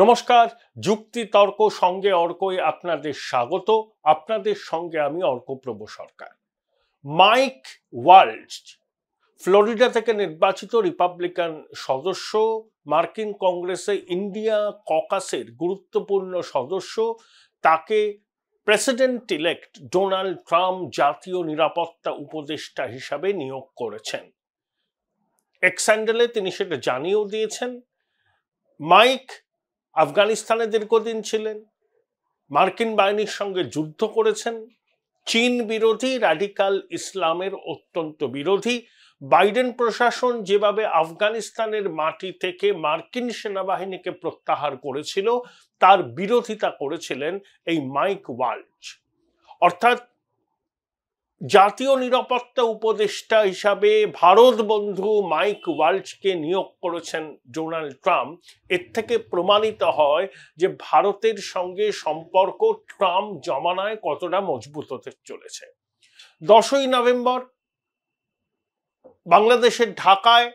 নমস্কার যুক্তি তর্ক সঙ্গে অর্কই আপনাদের স্বাগত আপনাদের সঙ্গে আমি Arkaprabha Sarkar Mike Waltz Florida থেকে নির্বাচিত রিপাবলিকান সদস্য মার্কিন কংগ্রেসে ইন্ডিয়া ককাসের গুরুত্বপূর্ণ সদস্য তাকে প্রেসিডেন্ট ইলেক্ট ডোনাল্ড ট্রাম্প জাতীয় নিরাপত্তা উপদেষ্টা হিসাবে নিয়োগ করেছেন এক্স্যান্ডেলে তিনি সেটা জানিয়েও দিয়েছেন মাইক আফগানিস্তানে দীর্ঘদিন ছিলেন মার্কিন বাহিনীর সঙ্গে যুদ্ধ করেছেন চীন বিরোধী রাডিকাল ইসলামের অত্যন্ত বিরোধী বাইডেন প্রশাসন যেভাবে আফগানিস্তানের মাটি থেকে মার্কিন সেনাবাহিনীকে প্রত্যাহার করেছিল তার বিরোধিতা করেছিলেন এই মাইক ওয়াল্ট অর্থাৎ জাতীয় নিরাপত্তা উপদেষ্টা হিসাবে ভারত বন্ধু মাইক ওয়ার্ল্ডকে নিয়োগ করেছেন ডোনাল্ড ট্রাম্প এর থেকে প্রমাণিত হয় যে ভারতের সঙ্গে সম্পর্ক ট্রাম্প জমানায় কতটা মজবুত হতে চলেছে দশই নভেম্বর বাংলাদেশের ঢাকায়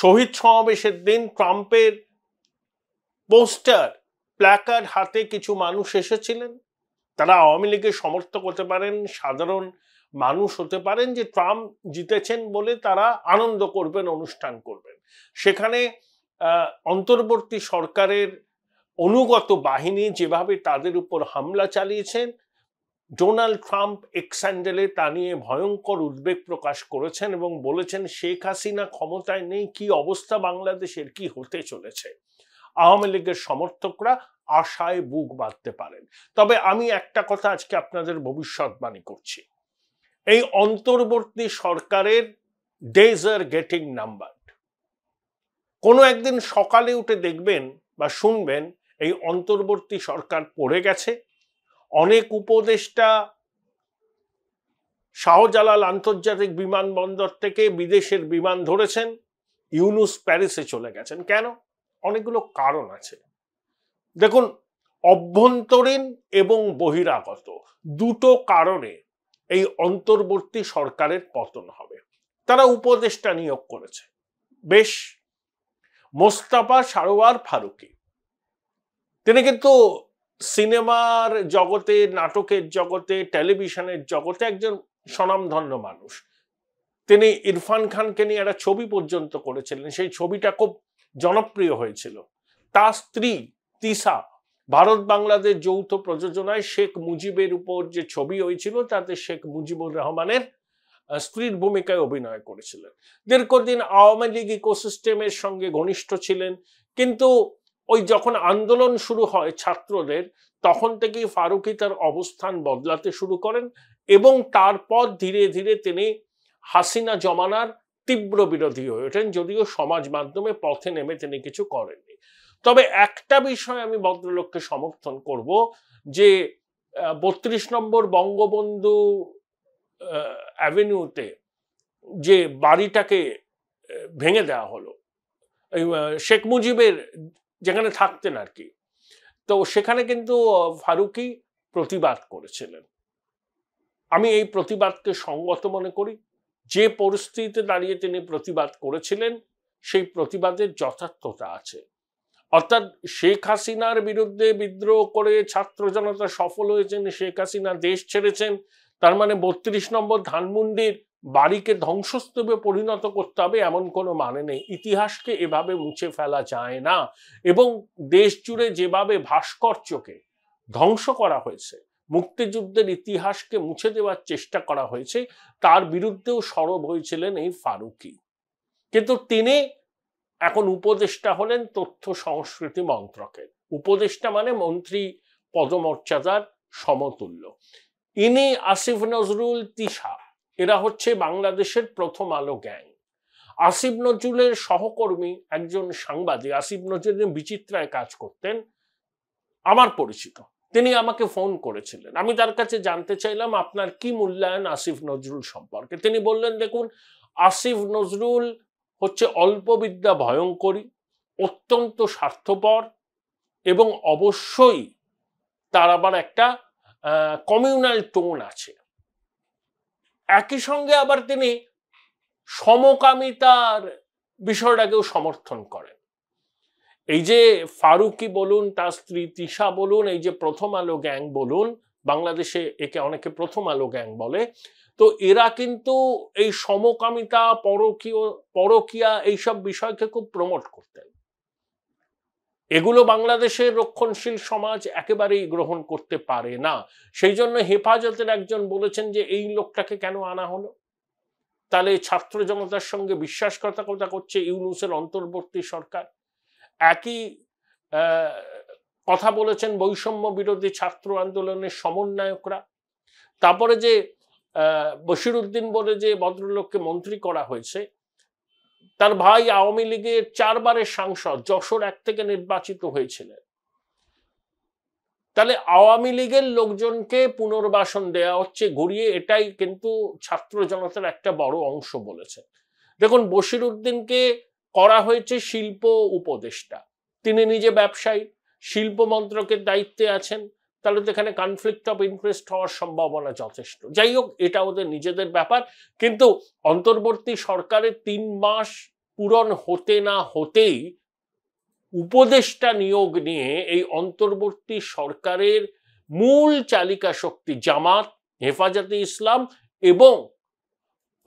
শহীদ সমাবেশের দিন ট্রাম্পের পোস্টার প্ল্যাকার্ড হাতে কিছু মানুষ এসেছিলেন তারা আওয়ামী লীগের সমর্থক হতে পারেন সাধারণ মানুষ হতে পারেন যে ট্রাম্প জিতেছেন বলে তারা আনন্দ করবেন অনুষ্ঠান করবেন সেখানে অন্তর্বর্তী সরকারের অনুগত বাহিনী যেভাবে তাদের উপর হামলা চালিয়েছেন ডোনাল্ড ট্রাম্প এক্সান্ডেলে তা নিয়ে ভয়ঙ্কর উদ্বেগ প্রকাশ করেছেন এবং বলেছেন শেখ হাসিনা ক্ষমতায় নেই কি অবস্থা বাংলাদেশের কি হতে চলেছে আওয়ামী লীগের সমর্থকরা আশায় বুক বাঁধতে পারেন তবে আমি একটা কথা আজকে আপনাদের ভবিষ্যৎবাণী করছি এই অন্তর্বর্তী সরকারের ডেজ আর গেটিং নাম্বার কোনো একদিন সকালে উঠে দেখবেন বা শুনবেন এই অন্তর্বর্তী সরকার পড়ে গেছে অনেক উপদেষ্টা শাহজালাল আন্তর্জাতিক বিমানবন্দর থেকে বিদেশের বিমান ধরেছেন ইউনুস প্যারিসে চলে গেছেন কেন অনেকগুলো কারণ আছে দেখুন অভ্যন্তরীণ এবং বহিরাগত দুটো কারণে এই অন্তর্বর্তী সরকারের পতন হবে তারা উপদেষ্টা নিয়োগ করেছে বেশ মোস্তাফা সারোয়ার ফারুকি তিনি কিন্তু সিনেমার জগতে নাটকের জগতে টেলিভিশনের জগতে একজন স্বনামধন্য মানুষ তিনি ইরফান খানকে নিয়ে একটা ছবি পর্যন্ত করেছিলেন সেই ছবিটা খুব জনপ্রিয় হয়েছিল তার স্ত্রী তিসা ভারত বাংলাদেশ যৌথ প্রযোজনায় শেখ মুজিবের উপর যে ছবি হয়েছিল তাতে শেখ মুজিবুর রহমানের স্ত্রীর ভূমিকায় অভিনয় করেছিলেন দীর্ঘদিন আওয়ামী লীগ ইকোসিস্টেমের সঙ্গে ঘনিষ্ঠ ছিলেন কিন্তু ওই যখন আন্দোলন শুরু হয় ছাত্রদের তখন থেকেই ফারুকি তার অবস্থান বদলাতে শুরু করেন এবং তারপর ধীরে ধীরে তিনি হাসিনা জমানার তীব্র বিরোধী হয়ে ওঠেন যদিও সমাজ মাধ্যমে পথে নেমে তিনি কিছু করেননি তবে একটা বিষয় আমি ভদ্রলোককে সমর্থন করব যে বত্রিশ নম্বর বঙ্গবন্ধু অ্যাভিনিউতে যে বাড়িটাকে ভেঙে দেওয়া হলো শেখ মুজিবের যেখানে থাকতেন আর কি তো সেখানে কিন্তু ফারুকি প্রতিবাদ করেছিলেন আমি এই প্রতিবাদকে সঙ্গত মনে করি যে পরিস্থিতিতে দাঁড়িয়ে তিনি প্রতিবাদ করেছিলেন সেই প্রতিবাদের যথার্থতা আছে অর্থাৎ শেখ হাসিনার বিরুদ্ধে বিদ্রোহ করে ছাত্র জনতা সফল হয়েছেন শেখ হাসিনা দেশ ছেড়েছেন তার মানে বত্রিশ নম্বর ধানমন্ডির বাড়িকে ধ্বংসস্তূপে পরিণত করতে হবে এমন কোনো মানে নেই ইতিহাসকে এভাবে মুছে ফেলা যায় না এবং দেশ জুড়ে যেভাবে ভাস্কর্যকে ধ্বংস করা হয়েছে মুক্তিযুদ্ধের ইতিহাসকে মুছে দেওয়ার চেষ্টা করা হয়েছে তার বিরুদ্ধেও সরব হয়েছিলেন এই ফারুকি কিন্তু তিনি এখন উপদেষ্টা হলেন তথ্য সংস্কৃতি মন্ত্রকের উপদেষ্টা মানে মন্ত্রী পদমর্যাদার সমতুল্য ইনি আসিফ নজরুল তিশা এরা হচ্ছে বাংলাদেশের প্রথম আলো গ্যাং আসিফ নজরুলের সহকর্মী একজন সাংবাদিক আসিফ নজরুল বিচিত্রায় কাজ করতেন আমার পরিচিত তিনি আমাকে ফোন করেছিলেন আমি তার কাছে জানতে চাইলাম আপনার কি মূল্যায়ন আসিফ নজরুল সম্পর্কে তিনি বললেন দেখুন আসিফ নজরুল হচ্ছে অল্পবিদ্যা ভয়ঙ্করী অত্যন্ত স্বার্থপর এবং অবশ্যই তার আবার একটা কমিউনাল টোন আছে একই সঙ্গে আবার তিনি সমকামিতার বিষয়টাকেও সমর্থন করেন এই যে ফারুকি বলুন তার স্ত্রী তিশা বলুন এই যে প্রথম আলো গ্যাং বলুন বাংলাদেশে একে অনেকে প্রথম আলো গ্যাং বলে তো এরা কিন্তু এই সমকামিতা পরকীয় পরকিয়া এইসব বিষয়কে খুব প্রমোট করতেন এগুলো বাংলাদেশের রক্ষণশীল সমাজ একেবারেই গ্রহণ করতে পারে না সেই জন্য হেফাজতের একজন বলেছেন যে এই লোকটাকে কেন আনা হলো তাহলে ছাত্র জনতার সঙ্গে বিশ্বাসঘাতকতা করছে ইউনুসের অন্তর্বর্তী সরকার একই কথা বলেছেন বৈষম্য বিরোধী ছাত্র আন্দোলনের সমন্বয়করা তারপরে যে বশিরুদ্দিন বলে যে ভদ্রলোককে মন্ত্রী করা হয়েছে তার ভাই আওয়ামী লীগের চারবারের সাংসদ যশোর এক থেকে নির্বাচিত হয়েছিলেন তাহলে আওয়ামী লীগের লোকজনকে পুনর্বাসন দেয়া হচ্ছে ঘুরিয়ে এটাই কিন্তু ছাত্র জনতার একটা বড় অংশ বলেছে দেখুন বশির উদ্দিনকে করা হয়েছে শিল্প উপদেষ্টা তিনি নিজে ব্যবসায়ী শিল্প মন্ত্রকের দায়িত্বে আছেন তাহলে তো এখানে কনফ্লিক্ট অফ ইন্টারেস্ট হওয়ার সম্ভাবনা যথেষ্ট যাই হোক এটা ওদের নিজেদের ব্যাপার কিন্তু অন্তর্বর্তী সরকারের তিন মাস পূরণ হতে না হতেই উপদেষ্টা নিয়োগ নিয়ে এই অন্তর্বর্তী সরকারের মূল চালিকা শক্তি জামাত হেফাজতে ইসলাম এবং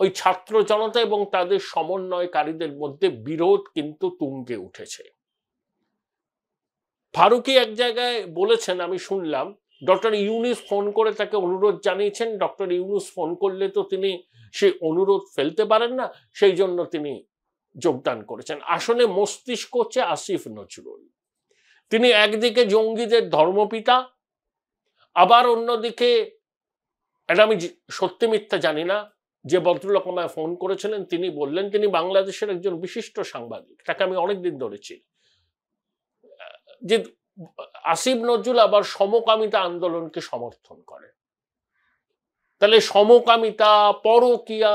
ওই ছাত্র জনতা এবং তাদের সমন্বয়কারীদের মধ্যে বিরোধ কিন্তু তুঙ্গে উঠেছে ফারুকি এক জায়গায় বলেছেন আমি শুনলাম ডক্টর ইউনুস ফোন করে তাকে অনুরোধ জানিয়েছেন ডক্টর ইউনুস ফোন করলে তো তিনি সেই অনুরোধ ফেলতে পারেন না সেই জন্য তিনি যোগদান করেছেন আসলে মস্তিষ্ক হচ্ছে আসিফ নজরুল তিনি একদিকে জঙ্গিদের ধর্মপিতা আবার অন্যদিকে এটা আমি সত্যি মিথ্যা জানি না যে বদ্রুলকমায় ফোন করেছিলেন তিনি বললেন তিনি বাংলাদেশের একজন বিশিষ্ট সাংবাদিক তাকে আমি অনেকদিন ধরেছি যে আসিফ নজরুল আবার সমকামিতা আন্দোলনকে সমর্থন করে তাহলে সমকামিতা পরকিয়া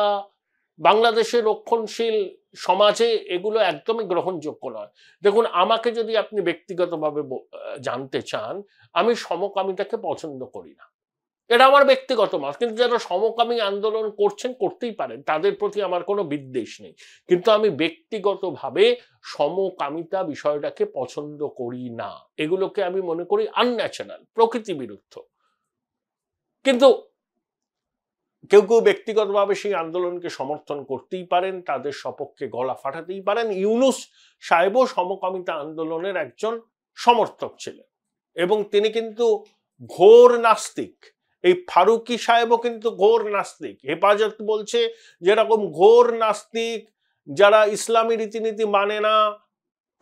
বাংলাদেশের রক্ষণশীল সমাজে এগুলো একদমই গ্রহণযোগ্য নয় দেখুন আমাকে যদি আপনি ব্যক্তিগতভাবে জানতে চান আমি সমকামিতাকে পছন্দ করি না এটা আমার ব্যক্তিগত মত কিন্তু যারা সমকামী আন্দোলন করছেন করতেই পারেন তাদের প্রতি আমার কোনো বিদ্বেষ নেই কিন্তু আমি ব্যক্তিগতভাবে সমকামিতা বিষয়টাকে পছন্দ করি না এগুলোকে আমি মনে করি আনন্যাচারাল প্রকৃতি বিরুদ্ধ কিন্তু কেউ কেউ ব্যক্তিগতভাবে সেই আন্দোলনকে সমর্থন করতেই পারেন তাদের সপক্ষে গলা ফাটাতেই পারেন ইউনুস সাহেবও সমকামিতা আন্দোলনের একজন সমর্থক ছিলেন এবং তিনি কিন্তু ঘোর নাস্তিক এই ফারুকি সাহেবও কিন্তু ঘোর নাস্তিক হেফাজত বলছে যেরকম ঘোর নাস্তিক যারা ইসলামী রীতিনীতি মানে না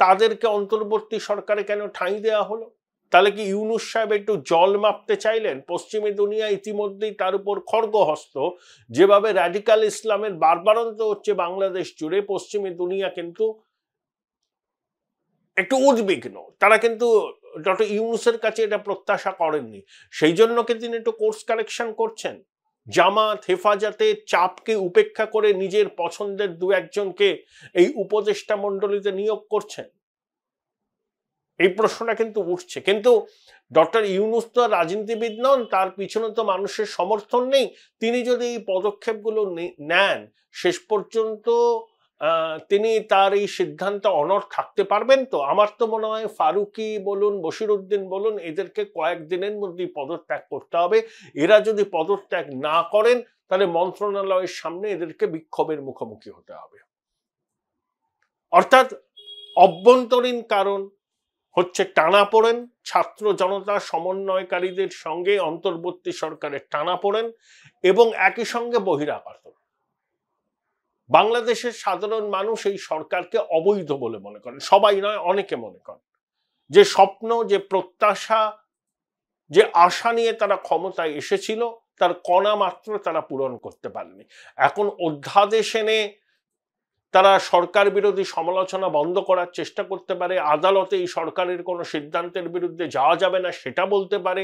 তাদেরকে অন্তর্বর্তী সরকারে কেন ঠাঁই দেওয়া হলো তাহলে কি ইউনুস সাহেব একটু জল মাপতে চাইলেন পশ্চিমী দুনিয়া ইতিমধ্যেই তার উপর খর্গহস্ত যেভাবে র্যাডিক্যাল ইসলামের বারবারন্ত হচ্ছে বাংলাদেশ জুড়ে পশ্চিমী দুনিয়া কিন্তু একটু উদ্বিগ্ন তারা কিন্তু ডক্টর ইউনুসের কাছে এটা প্রত্যাশা করেননি সেই জন্য কি তিনি একটু কোর্স কারেকশন করছেন জামাত হেফাজতের চাপকে উপেক্ষা করে নিজের পছন্দের দু একজনকে এই উপদেষ্টা মণ্ডলীতে নিয়োগ করছেন এই প্রশ্নটা কিন্তু উঠছে কিন্তু ডক্টর ইউনুস তো রাজনীতিবিদ নন তার পিছনে তো মানুষের সমর্থন নেই তিনি যদি এই পদক্ষেপগুলো নেন শেষ পর্যন্ত তিনি তার এই সিদ্ধান্ত অনর থাকতে পারবেন তো আমার তো মনে হয় ফারুকি বলুন বসিরউদ্দিন বলুন এদেরকে কয়েকদিনের মধ্যেই পদত্যাগ করতে হবে এরা যদি পদত্যাগ না করেন তাহলে মন্ত্রণালয়ের সামনে এদেরকে বিক্ষোভের মুখোমুখি হতে হবে অর্থাৎ অভ্যন্তরীণ কারণ হচ্ছে টানা পড়েন ছাত্র জনতা সমন্বয়কারীদের সঙ্গে অন্তর্বর্তী সরকারের টানা পড়েন এবং একই সঙ্গে বহিরাকর্ষণ বাংলাদেশের সাধারণ মানুষ এই সরকারকে অবৈধ বলে মনে করেন সবাই নয় অনেকে মনে করেন যে স্বপ্ন যে প্রত্যাশা যে আশা নিয়ে তারা ক্ষমতায় এসেছিল তার কণা মাত্র তারা পূরণ করতে পারেনি এখন অধ্যাদেশ এনে তারা সরকার বিরোধী সমালোচনা বন্ধ করার চেষ্টা করতে পারে আদালতে এই সরকারের কোনো সিদ্ধান্তের বিরুদ্ধে যাওয়া যাবে না সেটা বলতে পারে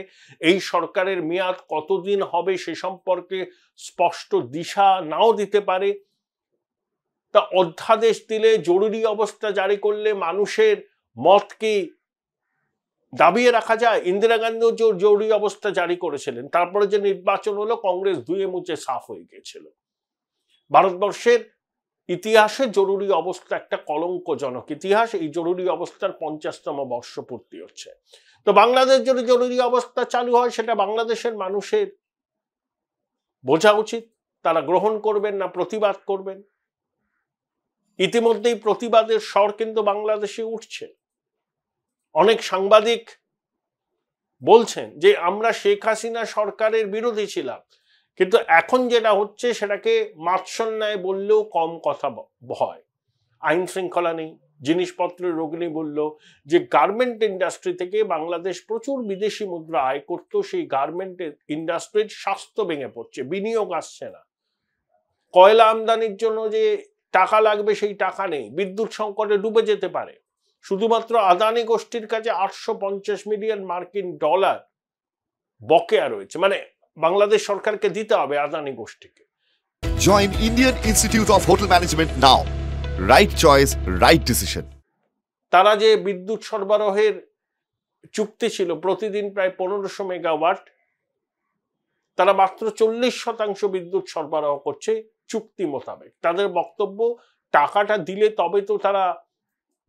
এই সরকারের মেয়াদ কতদিন হবে সে সম্পর্কে স্পষ্ট দিশা নাও দিতে পারে তা অধ্যাদেশ দিলে জরুরি অবস্থা জারি করলে মানুষের মত কি দাবিয়ে রাখা যায় ইন্দিরা গান্ধীও জরুরি অবস্থা জারি করেছিলেন তারপরে যে নির্বাচন হলো কংগ্রেস দুয়ে মুচে সাফ হয়ে গিয়েছিল ভারতবর্ষের ইতিহাসে জরুরি অবস্থা একটা কলঙ্কজনক ইতিহাস এই জরুরি অবস্থার পঞ্চাশতম বর্ষপূর্তি হচ্ছে তো বাংলাদেশ যদি জরুরি অবস্থা চালু হয় সেটা বাংলাদেশের মানুষের বোঝা উচিত তারা গ্রহণ করবেন না প্রতিবাদ করবেন ইতিমধ্যেই প্রতিবাদের স্বর কিন্তু বাংলাদেশে উঠছে অনেক সাংবাদিক বলছেন যে আমরা শেখ হাসিনা সরকারের বিরোধী ছিলাম কিন্তু এখন যেটা হচ্ছে সেটাকে মাৎসন্যায় বললেও কম কথা হয় আইন শৃঙ্খলা নেই জিনিসপত্রের রোগিনী বলল যে গার্মেন্ট ইন্ডাস্ট্রি থেকে বাংলাদেশ প্রচুর বিদেশি মুদ্রা আয় করত সেই গার্মেন্ট ইন্ডাস্ট্রির স্বাস্থ্য ভেঙে পড়ছে বিনিয়োগ আসছে না কয়লা আমদানির জন্য যে টাকা লাগবে সেই টাকা নেই বিদ্যুৎ সংকটে ডুবে যেতে পারে শুধুমাত্র আদানি গোষ্ঠীর কাছে আটশো পঞ্চাশ মিলিয়ন মার্কিন ডলার বকেয়া রয়েছে মানে বাংলাদেশ সরকারকে দিতে হবে আদানি গোষ্ঠীকে join Indian Institute of hotel management now right choice right decision তারা যে বিদ্যুৎ সরবরাহের চুক্তি ছিল প্রতিদিন প্রায় পনেরোশো মেগাওয়াট তারা মাত্র চল্লিশ শতাংশ বিদ্যুৎ সরবরাহ করছে চুক্তি মোতাবেক তাদের বক্তব্য টাকাটা দিলে তবে তো তারা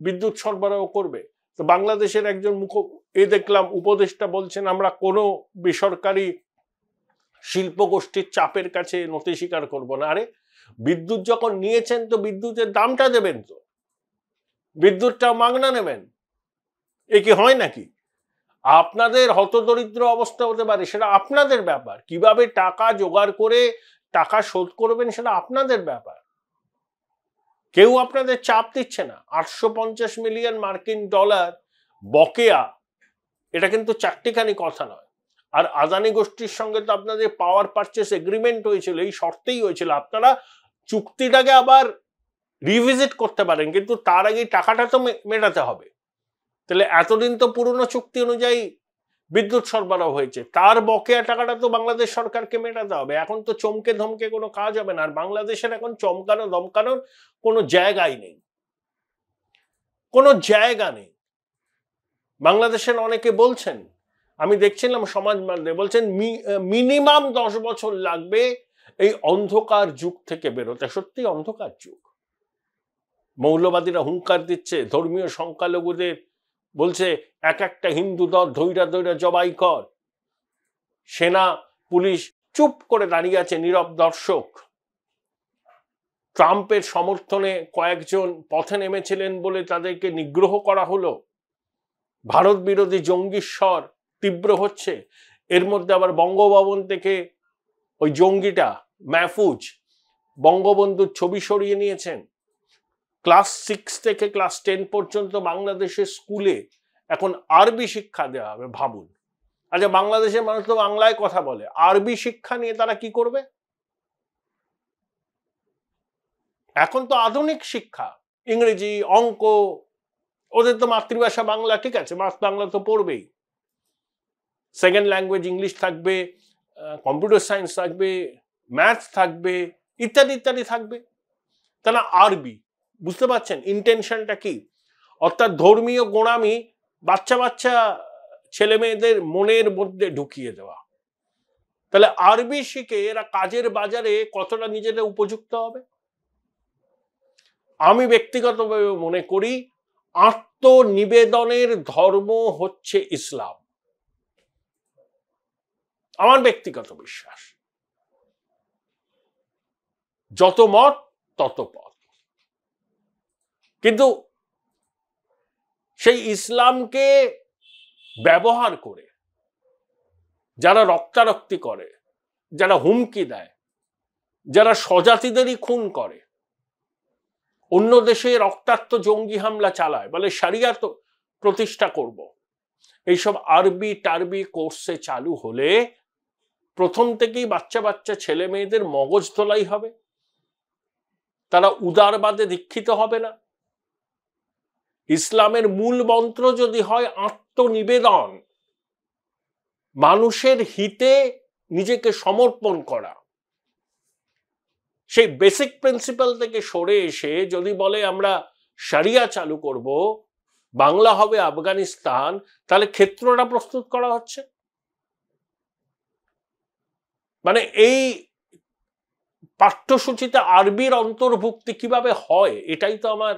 বিদ্যুৎ সরবরাহ করবে তো বাংলাদেশের একজন মুখ এ দেখলাম উপদেষ্টা বলছেন আমরা কোনো বেসরকারি শিল্প গোষ্ঠীর চাপের কাছে নতি স্বীকার করবো না আরে বিদ্যুৎ যখন নিয়েছেন তো বিদ্যুতের দামটা দেবেন তো বিদ্যুৎটা মাগনা নেবেন এ কি হয় নাকি আপনাদের হতদরিদ্র অবস্থা হতে পারে সেটা আপনাদের ব্যাপার কিভাবে টাকা জোগাড় করে টাকা শোধ করবেন সেটা আপনাদের ব্যাপার কেউ আপনাদের চাপ দিচ্ছে না আটশো মিলিয়ন মার্কিন ডলার বকেয়া এটা কিন্তু চারটিখানি কথা নয় আর আদানি গোষ্ঠীর সঙ্গে তো আপনাদের পাওয়ার পারচেস এগ্রিমেন্ট হয়েছিল এই শর্তেই হয়েছিল আপনারা চুক্তিটাকে আবার রিভিজিট করতে পারেন কিন্তু তার আগে টাকাটা তো মেটাতে হবে তাহলে এতদিন তো পুরনো চুক্তি অনুযায়ী বিদ্যুৎ সরবরাহ হয়েছে তার বকেয়া টাকাটা তো বাংলাদেশ সরকারকে মেটাতে হবে এখন তো চমকে ধমকে কোনো কাজ হবে না আর বাংলাদেশের এখন চমকানো ধমকানোর কোনো জায়গাই নেই কোনো জায়গা নেই বাংলাদেশের অনেকে বলছেন আমি দেখছিলাম সমাজ মাধ্যমে বলছেন মিনিমাম দশ বছর লাগবে এই অন্ধকার যুগ থেকে বেরোতে সত্যি অন্ধকার যুগ মৌলবাদীরা হুঙ্কার দিচ্ছে ধর্মীয় সংখ্যালঘুদের বলছে এক একটা হিন্দু দল ধৈরা ধৈরা জবাই কর সেনা পুলিশ চুপ করে দাঁড়িয়ে আছে নীরব দর্শক ট্রাম্পের সমর্থনে কয়েকজন পথে নেমেছিলেন বলে তাদেরকে নিগ্রহ করা হলো ভারত বিরোধী জঙ্গিস্বর তীব্র হচ্ছে এর মধ্যে আবার বঙ্গভবন থেকে ওই জঙ্গিটা মাহফুজ বঙ্গবন্ধুর ছবি সরিয়ে নিয়েছেন ক্লাস সিক্স থেকে ক্লাস টেন পর্যন্ত বাংলাদেশের স্কুলে এখন আরবি শিক্ষা দেওয়া হবে ভাবুন আচ্ছা বাংলাদেশের মানুষ তো বাংলায় কথা বলে আরবি শিক্ষা নিয়ে তারা কি করবে এখন তো আধুনিক শিক্ষা ইংরেজি অঙ্ক ওদের তো মাতৃভাষা বাংলা ঠিক আছে বাংলা তো পড়বেই সেকেন্ড ল্যাঙ্গুয়েজ ইংলিশ থাকবে কম্পিউটার সায়েন্স থাকবে ম্যাথ থাকবে ইত্যাদি ইত্যাদি থাকবে তা না আরবি বুঝতে পারছেন ইন্টেনশনটা কি অর্থাৎ ধর্মীয় গোড়ামি বাচ্চা বাচ্চা ছেলে মেয়েদের মনের মধ্যে ঢুকিয়ে দেওয়া তাহলে আরবি শিখে এরা কাজের বাজারে কতটা নিজেরা উপযুক্ত হবে আমি ব্যক্তিগতভাবে মনে করি আত্মনিবেদনের ধর্ম হচ্ছে ইসলাম আমার ব্যক্তিগত বিশ্বাস যত মত তত পথ কিন্তু সেই ইসলামকে ব্যবহার করে যারা রক্তারক্তি করে যারা হুমকি দেয় যারা স্বজাতিদেরই খুন করে অন্য দেশে রক্তাক্ত জঙ্গি হামলা চালায় বলে সারিয়া তো প্রতিষ্ঠা করব। এইসব আরবি টারবি কোর্সে চালু হলে প্রথম থেকেই বাচ্চা বাচ্চা ছেলে মেয়েদের মগজ তোলাই হবে তারা উদারবাদে দীক্ষিত হবে না ইসলামের মূল মন্ত্র যদি হয় আত্মনিবেদন মানুষের হিতে নিজেকে সমর্পণ করা সেই বেসিক প্রিন্সিপাল থেকে সরে এসে যদি বলে আমরা সারিয়া চালু করব বাংলা হবে আফগানিস্তান তাহলে ক্ষেত্রটা প্রস্তুত করা হচ্ছে মানে এই পাঠ্যসূচিতে আরবির অন্তর্ভুক্তি কিভাবে হয় এটাই তো আমার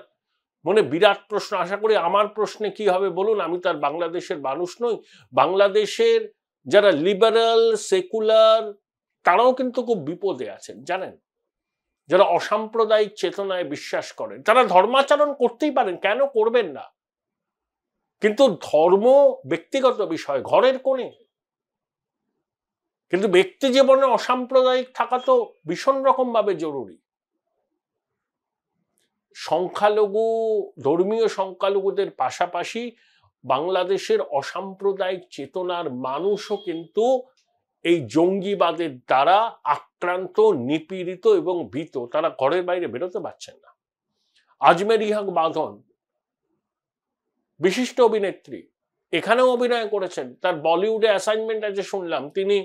মনে বিরাট প্রশ্ন আশা করি আমার প্রশ্নে কি হবে বলুন আমি তার বাংলাদেশের মানুষ নই বাংলাদেশের যারা লিবারাল সেকুলার তারাও কিন্তু খুব বিপদে আছেন জানেন যারা অসাম্প্রদায়িক চেতনায় বিশ্বাস করেন তারা ধর্মাচরণ করতেই পারেন কেন করবেন না কিন্তু ধর্ম ব্যক্তিগত বিষয় ঘরের কোণে কিন্তু ব্যক্তি জীবনে অসাম্প্রদায়িক থাকা তো ভীষণ রকমভাবে জরুরি সংখ্যালঘু ধর্মীয় সংখ্যালঘুদের পাশাপাশি বাংলাদেশের অসাম্প্রদায়িক চেতনার মানুষও কিন্তু এই জঙ্গিবাদের দ্বারা আক্রান্ত নিপীড়িত এবং ভীত তারা ঘরের বাইরে বেরোতে পারছেন না আজমের ইহাক বাঁধন বিশিষ্ট অভিনেত্রী এখানেও অভিনয় করেছেন তার বলিউডে অ্যাসাইনমেন্ট আছে শুনলাম তিনি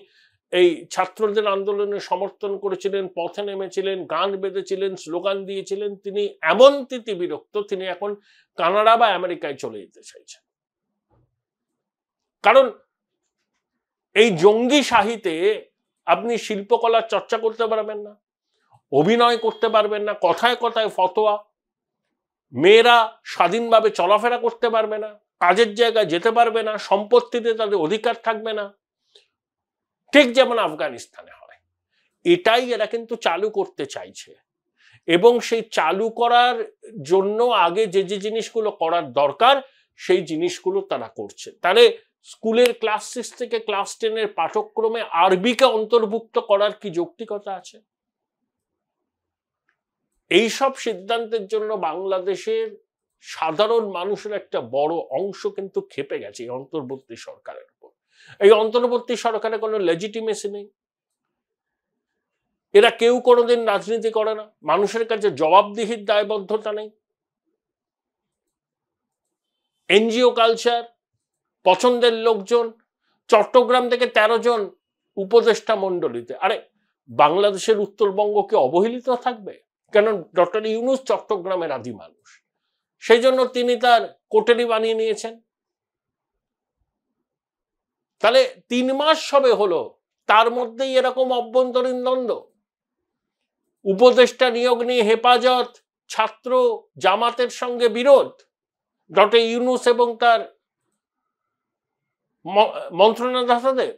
এই ছাত্রদের আন্দোলনে সমর্থন করেছিলেন পথে নেমেছিলেন গান বেঁধেছিলেন স্লোগান দিয়েছিলেন তিনি এমন তিতি বিরক্ত তিনি এখন কানাডা বা আমেরিকায় চলে যেতে চাইছেন কারণ এই জঙ্গি সাহিতে আপনি শিল্পকলার চর্চা করতে পারবেন না অভিনয় করতে পারবেন না কথায় কথায় ফতোয়া মেয়েরা স্বাধীনভাবে চলাফেরা করতে পারবে না কাজের জায়গায় যেতে পারবে না সম্পত্তিতে তাদের অধিকার থাকবে না ঠিক যেমন আফগানিস্তানে হয় এটাই এরা কিন্তু চালু করতে চাইছে এবং সেই চালু করার জন্য আগে যে যে জিনিসগুলো করার দরকার সেই জিনিসগুলো তারা করছে তাহলে স্কুলের ক্লাস সিক্স থেকে ক্লাস টেনের পাঠক্রমে আরবিকে অন্তর্ভুক্ত করার কি যৌক্তিকতা আছে এইসব সিদ্ধান্তের জন্য বাংলাদেশের সাধারণ মানুষের একটা বড় অংশ কিন্তু খেপে গেছে এই অন্তর্বর্তী সরকারের এই অন্তর্বর্তী সরকারের কোনো লেজিটিমেসি নেই এরা কেউ কোনোদিন রাজনীতি করে না মানুষের কাছে জবাবদিহির দায়বদ্ধতা নেই এনজিও কালচার পছন্দের লোকজন চট্টগ্রাম থেকে ১৩ জন উপদেষ্টা মণ্ডলীতে আরে বাংলাদেশের উত্তরবঙ্গ কি অবহেলিত থাকবে কেন ডক্টর ইউনুস চট্টগ্রামের আদি মানুষ সেই জন্য তিনি তার কোটেরি বানিয়ে নিয়েছেন তাহলে তিন মাস সবে হলো তার মধ্যেই এরকম অভ্যন্তরীণ দ্বন্দ্ব উপদেষ্টা নিয়োগ নিয়ে হেফাজত ছাত্র জামাতের সঙ্গে বিরোধ ডটে ইউনুস এবং তার মন্ত্রণাদাতাদের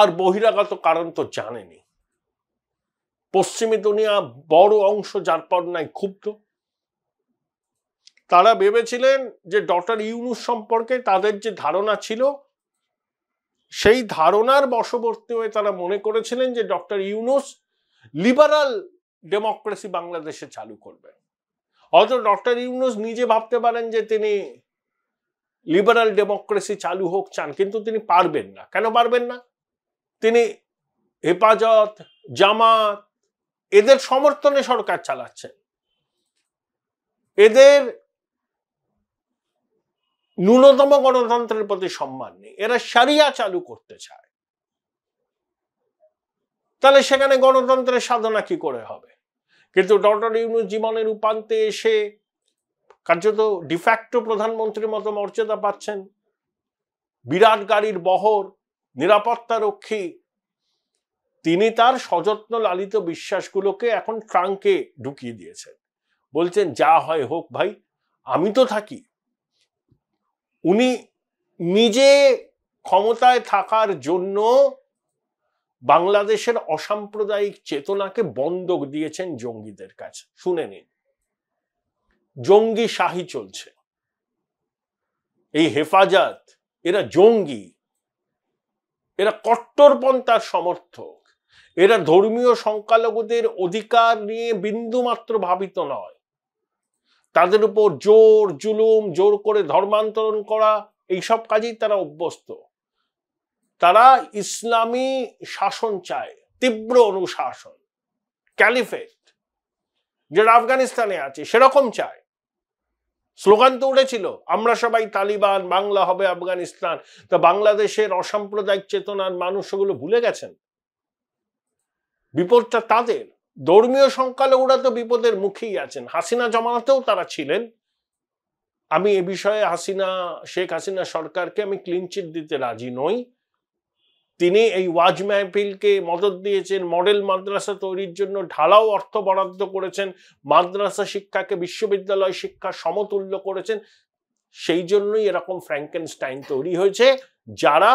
আর বহিরাগত কারণ তো জানেনি পশ্চিমে দুনিয়া বড় অংশ যার পর নাই ক্ষুব্ধ তারা ভেবেছিলেন যে ডক্টর ইউনুস সম্পর্কে তাদের যে ধারণা ছিল সেই ধারণার বশবর্তী হয়ে তারা মনে করেছিলেন যে ডক্টর ইউনুস লিবারাল ডেমোক্রেসি বাংলাদেশে চালু করবেন হয়তো ডক্টর ইউনুস নিজে ভাবতে পারেন যে তিনি লিবারাল ডেমোক্রেসি চালু হোক চান কিন্তু তিনি পারবেন না কেন পারবেন না তিনি হেফাজত জামাত এদের সমর্থনে সরকার চালাচ্ছেন এদের ন্যূনতম গণতন্ত্রের প্রতি সম্মান নেই এরা সারিয়া চালু করতে চায় তাহলে সেখানে গণতন্ত্রের সাধনা কি করে হবে কিন্তু ডক্টর ইউনুস জীবনের উপান্তে এসে কার্যত ডিফ্যাক্টো প্রধানমন্ত্রীর মতো মর্যাদা পাচ্ছেন বিরাট গাড়ির বহর নিরাপত্তা রক্ষী তিনি তার সযত্ন লালিত বিশ্বাসগুলোকে এখন ট্রাঙ্কে ঢুকিয়ে দিয়েছেন বলছেন যা হয় হোক ভাই আমি তো থাকি উনি নিজে ক্ষমতায় থাকার জন্য বাংলাদেশের অসাম্প্রদায়িক চেতনাকে বন্ধক দিয়েছেন জঙ্গিদের কাছে শুনে নিন জঙ্গি শাহী চলছে এই হেফাজত এরা জঙ্গি এরা কট্টরপন্থার সমর্থক এরা ধর্মীয় সংখ্যালঘুদের অধিকার নিয়ে বিন্দুমাত্র ভাবিত নয় তাদের উপর জোর জুলুম জোর করে ধর্মান্তরণ করা এইসব কাজেই তারা অভ্যস্ত তারা ইসলামী শাসন চায় তীব্র অনুশাসন ক্যালিফেট যেটা আফগানিস্তানে আছে সেরকম চায় স্লোগান তো উঠেছিল আমরা সবাই তালিবান বাংলা হবে আফগানিস্তান তা বাংলাদেশের অসাম্প্রদায়িক চেতনার মানুষ ওগুলো ভুলে গেছেন বিপদটা তাদের ধর্মীয় সংখ্যালঘুরা তো বিপদের মুখেই আছেন হাসিনা জমানাতেও তারা ছিলেন আমি এ বিষয়ে হাসিনা শেখ হাসিনা সরকারকে আমি ক্লিনচিট দিতে রাজি নই তিনি এই ওয়াজ মাহফিলকে মদত দিয়েছেন মডেল মাদ্রাসা তৈরির জন্য ঢালাও অর্থ বরাদ্দ করেছেন মাদ্রাসা শিক্ষাকে বিশ্ববিদ্যালয় শিক্ষা সমতুল্য করেছেন সেই জন্যই এরকম ফ্র্যাঙ্কেনস্টাইন তৈরি হয়েছে যারা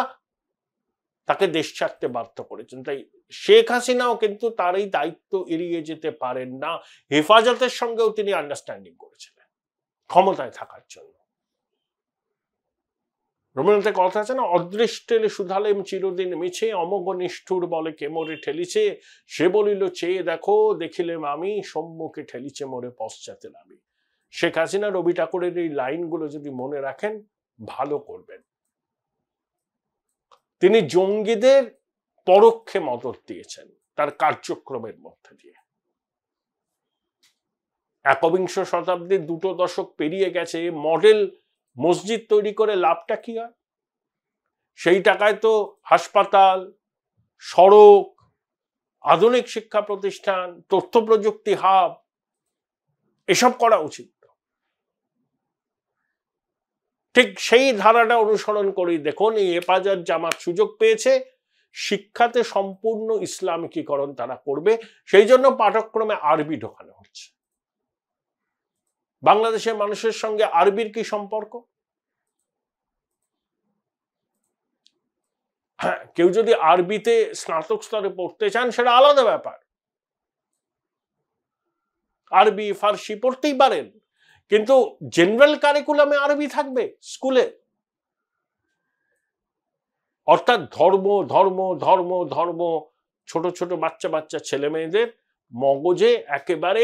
তাকে দেশ ছাড়তে বাধ্য করেছেন তাই শেখ হাসিনাও কিন্তু তার এই দায়িত্ব এড়িয়ে যেতে পারেন না হেফাজতের সঙ্গেও তিনি আন্ডারস্ট্যান্ডিং করেছিলেন ক্ষমতায় থাকার জন্য রবীন্দ্রনাথের কথা আছে না অদৃষ্টের সুধালেম চিরদিন মিছে অমোঘ নিষ্ঠুর বলে কে ঠেলিছে সে বলিল চেয়ে দেখো দেখিলেম আমি সম্মুখে ঠেলিছে মোরে পশ্চাতে নামি শেখ হাসিনা রবি ঠাকুরের এই লাইনগুলো যদি মনে রাখেন ভালো করবেন তিনি জঙ্গিদের পরোক্ষে মদত দিয়েছেন তার কার্যক্রমের মধ্যে দিয়ে একবিংশ শতাব্দীর দুটো দশক পেরিয়ে গেছে মডেল মসজিদ তৈরি করে লাভটা কি হয় সেই টাকায় তো হাসপাতাল সড়ক আধুনিক শিক্ষা প্রতিষ্ঠান তথ্য প্রযুক্তি হাব এসব করা উচিত ঠিক সেই ধারাটা অনুসরণ করেই দেখুন এই এপাজার জামাত সুযোগ পেয়েছে শিক্ষাতে সম্পূর্ণ ইসলামিকীকরণ তারা করবে সেই জন্য পাঠক্রমে আরবি ঢোকানো হচ্ছে বাংলাদেশের মানুষের সঙ্গে আরবির কি সম্পর্ক হ্যাঁ কেউ যদি আরবিতে স্নাতক স্তরে পড়তে চান সেটা আলাদা ব্যাপার আরবি ফার্সি পড়তেই পারেন কিন্তু জেনারেল কারিকুলামে আরবি থাকবে স্কুলে অর্থাৎ ধর্ম ধর্ম ধর্ম ধর্ম ছোট ছোট বাচ্চা বাচ্চা ছেলে মেয়েদের মগজে একেবারে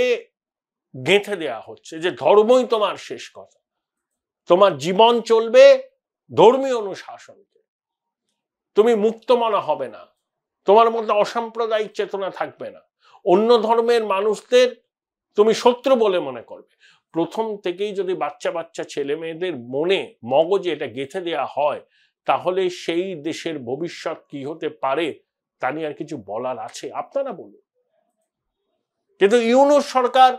গেঁথে দেয়া হচ্ছে যে ধর্মই তোমার শেষ কথা তোমার জীবন চলবে ধর্মীয় অনুশাসনকে তুমি মুক্ত মনা হবে না তোমার মধ্যে অসাম্প্রদায়িক চেতনা থাকবে না অন্য ধর্মের মানুষদের তুমি শত্রু বলে মনে করবে প্রথম থেকেই যদি বাচ্চা বাচ্চা ছেলে মেয়েদের মনে মগজে এটা গেঁথে দেয়া হয় তাহলে সেই দেশের ভবিষ্যৎ কি হতে পারে তা নিয়ে আর কিছু বলার আছে আপনারা বলুন কিন্তু ইউনো সরকার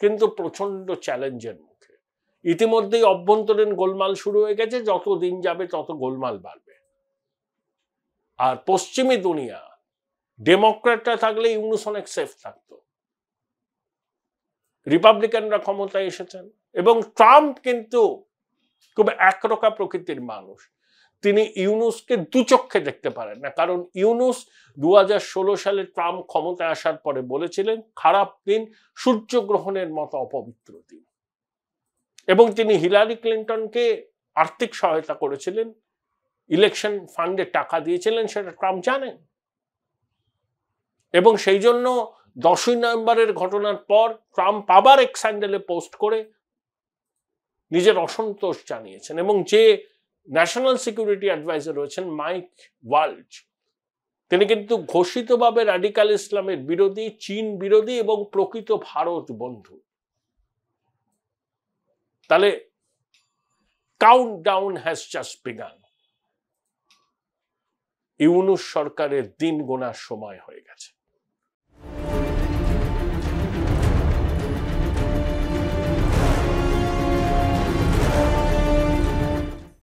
কিন্তু প্রচন্ড চ্যালেঞ্জের মুখে ইতিমধ্যেই অভ্যন্তরীণ গোলমাল শুরু হয়ে গেছে যত দিন যাবে তত গোলমাল বাড়বে আর পশ্চিমী দুনিয়া ডেমোক্র্যাটরা থাকলে ইউনুস অনেক সেফ থাকতো রিপাবলিকানরা ক্ষমতায় এসেছেন এবং ট্রাম্প কিন্তু খুব একরকা প্রকৃতির মানুষ তিনি ইউনুসকে দুচক্ষে দেখতে পারেন না কারণ ইউনুস দু সালে ট্রাম্প ক্ষমতায় আসার পরে বলেছিলেন খারাপ দিন সূর্যগ্রহণের মতো অপবিত্র দিন এবং তিনি হিলারি ক্লিন্টনকে আর্থিক সহায়তা করেছিলেন ইলেকশন ফান্ডে টাকা দিয়েছিলেন সেটা ট্রাম্প জানেন এবং সেই জন্য দশই নভেম্বরের ঘটনার পর ট্রাম্প আবার এক স্যান্ডেলে পোস্ট করে নিজের অসন্তোষ জানিয়েছেন এবং যে ন্যাশনাল সিকিউরিটি অ্যাডভাইজার রয়েছেন মাইক ওয়াল্চ তিনি কিন্তু ঘোষিতভাবে রাডিকাল ইসলামের বিরোধী চীন বিরোধী এবং প্রকৃত ভারত বন্ধু তাহলে count down has just begun Yunus সরকারের দিন গোনার সময় হয়ে গেছে